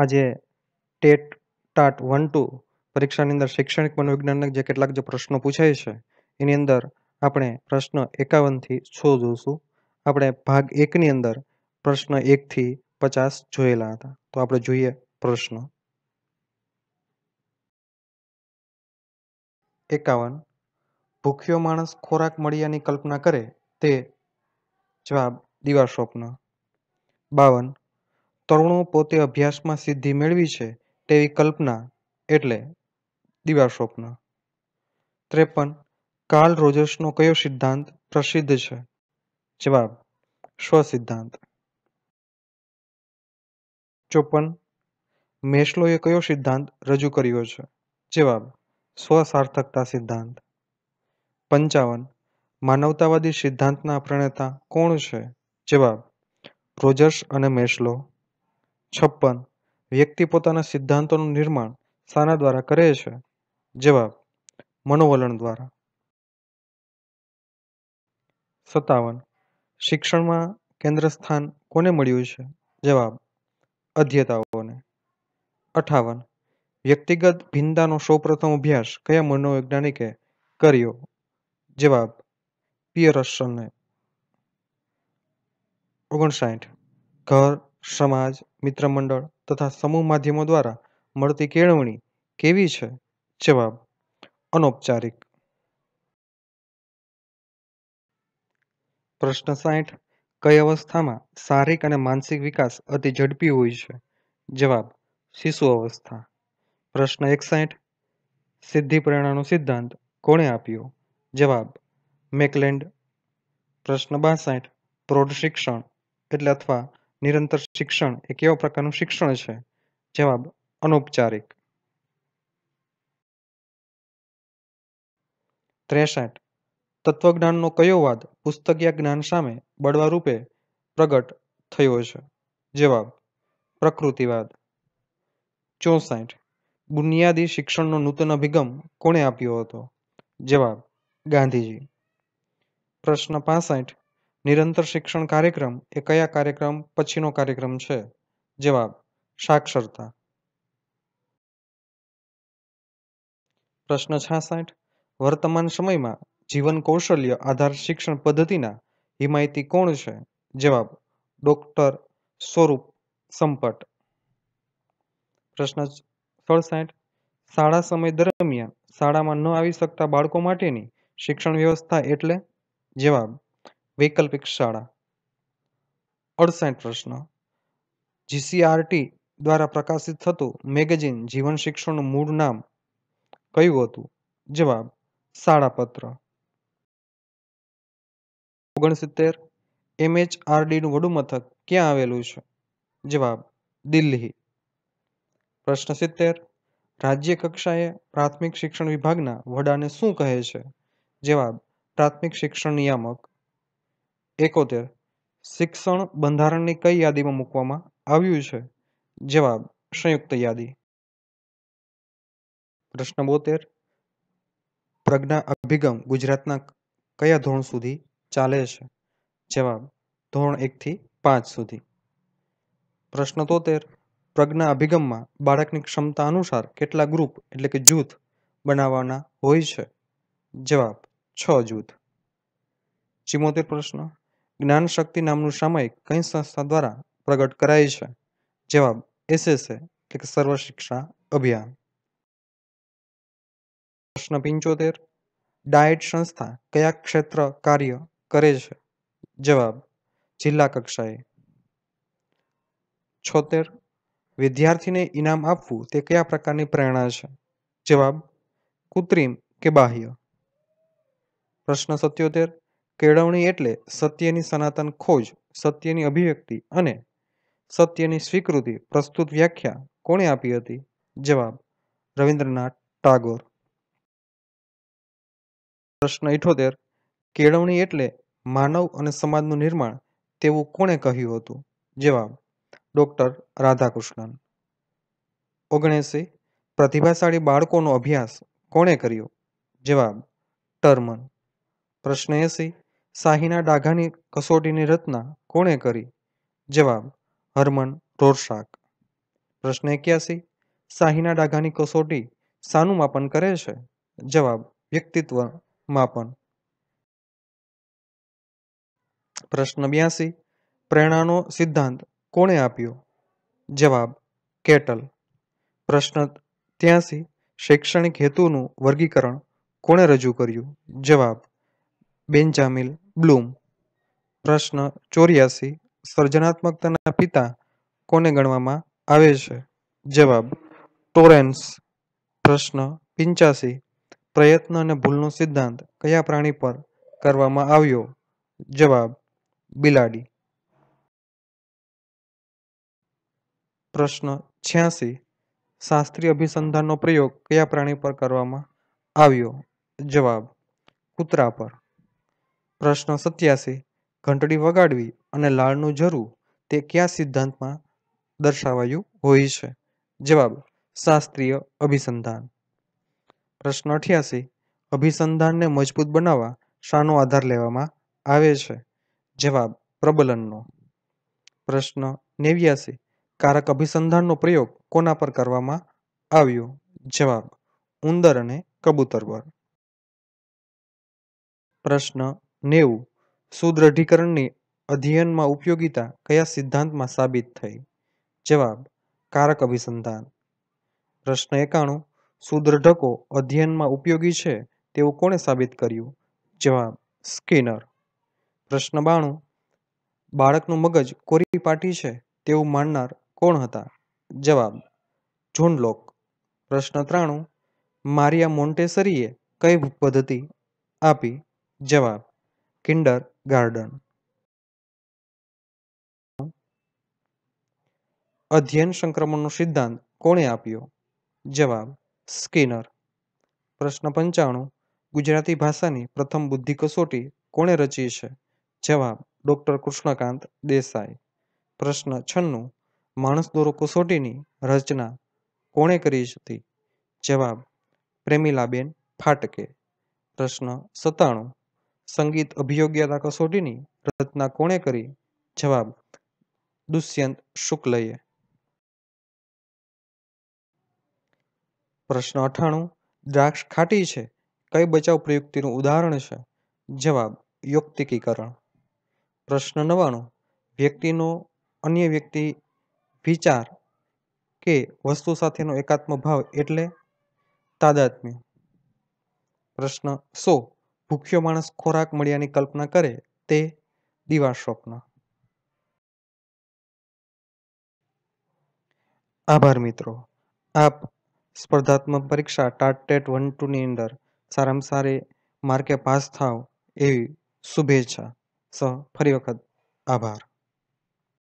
આજે TET TAT one two પરીક્ષાની અંદર શૈક્ષણિક મનોવિજ્ઞાનના જે કેટલાક જે પ્રશ્નો પૂછાય છે એની અંદર આપણે પ્રશ્ન એકાવનથી સો જોઈશું આપણે ભાગ એકની અંદર પ્રશ્ન એકથી પચાસ જોયેલા હતા તો આપણે જોઈએ પ્રશ્ન એકાવન ભૂખ્યો માણસ ખોરાક મળ્યાની કલ્પના કરે તે જવાબ દિવાસ્વપ્ન બાવન તરુણો પોતે અભ્યાસમાં સિદ્ધિ મેળવી છે તેવી કલ્પના એટલે દિવા સ્વપ્ન ત્રેપન કાર્લ રોજર્સનો કયો સિદ્ધાંત પ્રસિદ્ધ છે જવાબ સ્વસિદ્ધાંત ચોપન મેસ્લોએ કયો સિદ્ધાંત રજૂ કર્યો છે જવાબ સ્વસાર્થકતા સિદ્ધાંત પંચાવન માનવતાવાદી સિદ્ધાંતના પ્રણેતા કોણ છે જવાબ રોજર્સ અને મેસ્લો છપ્પન વ્યક્તિ પોતાના સિદ્ધાંતોનું નિર્માણ શાના દ્વારા કરે છે જવાબ મનોવલણ દ્વારા સત્તાવન શિક્ષણમાં કેન્દ્ર સ્થાન કોને મળ્યું છે જવાબ અધ્યતાઓને અઠાવન વ્યક્તિગત ભિન્નતાનો સૌપ્રથમ અભ્યાસ કયા મનોવૈજ્ઞાનિકે કર્યો જવાબ પિયરસનને ઓગણસાઠ ઘર સમાજ મિત્રમંડળ તથા સમૂહ માધ્યમો દ્વારા મળતી કેળવણી કેવી છે જવાબ અનૌપચારિક પ્રશ્ન સાઠ કઈ અવસ્થામાં શારીરિક અને માનસિક વિકાસ અતિ ઝડપી હોય છે જવાબ શિશુ અવસ્થા પ્રશ્ન એકસાઠ સિદ્ધિ પ્રેરણાનો સિદ્ધાંત કોણે આપ્યો જવાબ મેકલેન્ડ પ્રશ્ન બાસઠ પ્રૌઢ શિક્ષણ એટલે અથવા નિરંતર શિક્ષણ એ કેવા પ્રકારનું શિક્ષણ છે જવાબ અનૌપચારિક ત્રેસઠ તત્વજ્ઞાનનો કયો વાદ પુસ્તકીય જ્ઞાન સામે બળવા રૂપે પ્રગટ થયો છે જવાબ પ્રકૃતિવાદ ચોસઠ બુનિયાદી શિક્ષણનો નૂતન અભિગમ કોણે આપ્યો હતો જવાબ ગાંધીજી પ્રશ્ન પાસઠ નિરંતર શિક્ષણ કાર્યક્રમ એ કયા કાર્યક્રમ પછીનો કાર્યક્રમ છે જવાબ સાક્ષરતા પ્રશ્ન છાસઠ વર્તમાન સમયમાં જીવન કૌશલ્ય આધાર શિક્ષણ પદ્ધતિના હિમાયતી કોણ છે જવાબ ડોક્ટર સ્વરૂપ સંપટ પ્રશ્ન સડસઠ શાળા સમય દરમિયાન શાળામાં ન આવી શકતા બાળકો માટેની શિક્ષણ વ્યવસ્થા એટલે જવાબ વૈકલ્પિક શાળા અડસઠ પ્રશ્ન જીસીઆરટી દ્વારા પ્રકાશિત થતું મેગેઝિન જીવન શિક્ષણનું મૂળ નામ કયું હતું જવાબ શાળાપત્ર ઓગણસિત્તેર એમએચઆરડીનું વડું મથક ક્યાં આવેલું છે જવાબ દિલ્હી પ્રશ્ન સિત્તેર રાજ્ય કક્ષાએ પ્રાથમિક શિક્ષણ વિભાગના વડાને શું કહે છે જવાબ પ્રાથમિક શિક્ષણ નિયામક એકોતેર શિક્ષણ બંધારણની કઈ યાદીમાં મૂકવામાં આવ્યું છે જવાબ સંયુક્ત યાદી પ્રશ્ન બોતેર પ્રજ્ઞા અભિગમ ગુજરાતના કયા ધોરણ સુધી ચાલે છે જવાબ ધોરણ એકથી પાંચ સુધી પ્રશ્ન તોતેર પ્રજ્ઞા અભિગમમાં બાળકની ક્ષમતા અનુસાર કેટલા ગ્રુપ એટલે કે જૂથ બનાવવાના હોય છે જવાબ છ જૂથ ચિમોતેર પ્રશ્ન જ્ઞાનશક્તિ નામનું સામયિક કઈ સંસ્થા દ્વારા પ્રગટ કરાય છે જવાબ એસએસએ એટલે કે સર્વ શિક્ષા અભિયાન પ્રશ્ન પિંચોતેર ડાયટ સંસ્થા કયા ક્ષેત્ર કાર્ય કરે છે જવાબ જિલ્લા કક્ષાએ છોતેર વિદ્યાર્થીને ઇનામ આપવું તે કયા પ્રકારની પ્રેરણા છે જવાબ કૃત્રિમ કે બાહ્ય પ્રશ્ન સત્યોતેર કેળવણી એટલે સત્યની સનાતન ખોજ સત્યની અભિવ્યક્તિ અને સત્યની સ્વીકૃતિ પ્રસ્તુત વ્યાખ્યા કોણે આપી હતી જવાબ રવિન્દ્રનાથ ટાગોર પ્રશ્ન ઇઠોતેર કેળવણી એટલે માનવ અને સમાજનું નિર્માણ તેવું કોણે કહ્યું હતું જવાબ ડૉક્ટર રાધાકૃષ્ણન ઓગણએંસી પ્રતિભાશાળી બાળકોનો અભ્યાસ કોણે કર્યો જવાબ ટર્મન પ્રશ્ન એંસી શાહીના ડાઘાની કસોટીની રચના કોણે કરી જવાબ હરમન રોરશાક પ્રશ્ન એક્યાસી શાહીના ડાઘાની કસોટી શાનું માપન કરે છે જવાબ વ્યક્તિત્વ માપન પ્રશ્ન બ્યાસી પ્રેરણાનો સિદ્ધાંત કોણે આપ્યો જવાબ કેટલ પ્રશ્ન ત્યાસી શૈક્ષણિક હેતુનું વર્ગીકરણ કોણે રજૂ કર્યું જવાબ બેન્જામિલ બ્લૂમ પ્રશ્ન ચોર્યાસી સર્જનાત્મકતાના પિતા કોને ગણવામાં આવે છે જવાબ ટોરેન્સ પ્રશ્ન પિંચાસી પ્રયત્ન અને ભૂલનો સિદ્ધાંત કયા પ્રાણી પર કરવામાં આવ્યો જવાબ બિલાડી પ્રશ્ન છ્યાસી શાસ્ત્રીય અભિસંધાનનો પ્રયોગ કયા પ્રાણી પર કરવામાં આવ્યો જવાબ કૂતરા પર પ્રશ્ન સત્યાસી ઘંટડી વગાડવી અને લાળનું ઝરવું તે કયા સિદ્ધાંતમાં દર્શાવાયું હોય છે જવાબ શાસ્ત્રીય અભિસંધાન પ્રશ્ન અઠ્યાસી અભિસંધાનને મજબૂત બનાવવા શાનો આધાર લેવામાં આવે છે જવાબ પ્રબલનનો પ્રશ્ન નેવ્યાસી કારક અભિસંધાનનો પ્રયોગ કોના પર કરવામાં આવ્યો જવાબ ઉંદર અને કબૂતર પર પ્રશ્ન નેવું સુદ્રઢીકરણની અધ્યયનમાં ઉપયોગીતા કયા સિદ્ધાંતમાં સાબિત થઈ જવાબ કારક અભિસંધાન પ્રશ્ન એકાણું સુદ્રઢકો અધ્યયનમાં ઉપયોગી છે તેવું કોણે સાબિત કર્યું જવાબ સ્કિનર પ્રશ્ન બાણું બાળકનું મગજ કોરી પાટી છે તેવું માનનાર કોણ હતા જવાબ જોન પ્રશ્ન ત્રાણું મારિયા મોન્ટેસરીએ કઈ પદ્ધતિ આપી જવાબ કિન્ડર ગાર્ડન અધ્યયન સંક્રમણનો સિદ્ધાંત કોણે આપ્યો જવાબ સ્કિનર પ્રશ્ન પંચાણું ગુજરાતી ભાષાની પ્રથમ બુદ્ધિ કસોટી કોણે રચી છે જવાબ ડૉક્ટર કૃષ્ણકાંત દેસાઈ પ્રશ્ન છન્નું માણસ દોરો કસોટીની રચના કોણે કરી હતી જવાબ પ્રેમિલાબેન ફાટકે પ્રશ્ન સત્તાણું સંગીત અભિયોગ્યતા કસોટીની રચના કોણે કરી જવાબ દુષ્યંત શુક્લએ પ્રશ્ન અઠાણું દ્રાક્ષ ખાટી છે કઈ બચાવ પ્રયુક્તિનું ઉદાહરણ છે જવાબ યુક્તિકીકરણ પ્રશ્ન નવાણું વ્યક્તિનો અન્ય વ્યક્તિ વિચાર કે વસ્તુ સાથેનો એકાત્મ ભાવ એટલે તાદાત્મ્ય પ્રશ્ન સો ભૂખ્યો માણસ ખોરાક મળ્યાની કલ્પના કરે તે સ્વપ્ન આભાર મિત્રો આપ સ્પર્ધાત્મક પરીક્ષા ટાટ ટેટ વન ટુની અંદર સારામાં સારી માર્કે પાસ થાવ એવી શુભેચ્છા સ ફરી વખત આભાર